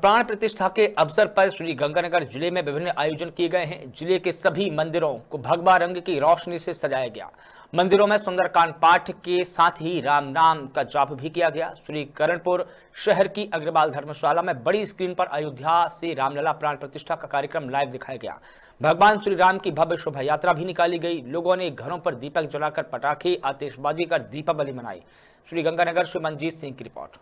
प्राण प्रतिष्ठा के अवसर पर श्री गंगानगर जिले में विभिन्न आयोजन किए गए हैं जिले के सभी मंदिरों को भगवा रंग की रोशनी से सजाया गया मंदिरों में सुंदरकांड पाठ के साथ ही राम नाम का जाप भी किया गया श्री करणपुर शहर की अग्रवाल धर्मशाला में बड़ी स्क्रीन पर अयोध्या से रामलला प्राण प्रतिष्ठा का कार्यक्रम लाइव दिखाया गया भगवान श्री राम की भव्य शोभा यात्रा भी निकाली गई लोगों ने घरों पर दीपक जलाकर पटाखे आतिशबाजी कर दीपावली मनाई श्री गंगानगर से मनजीत सिंह की रिपोर्ट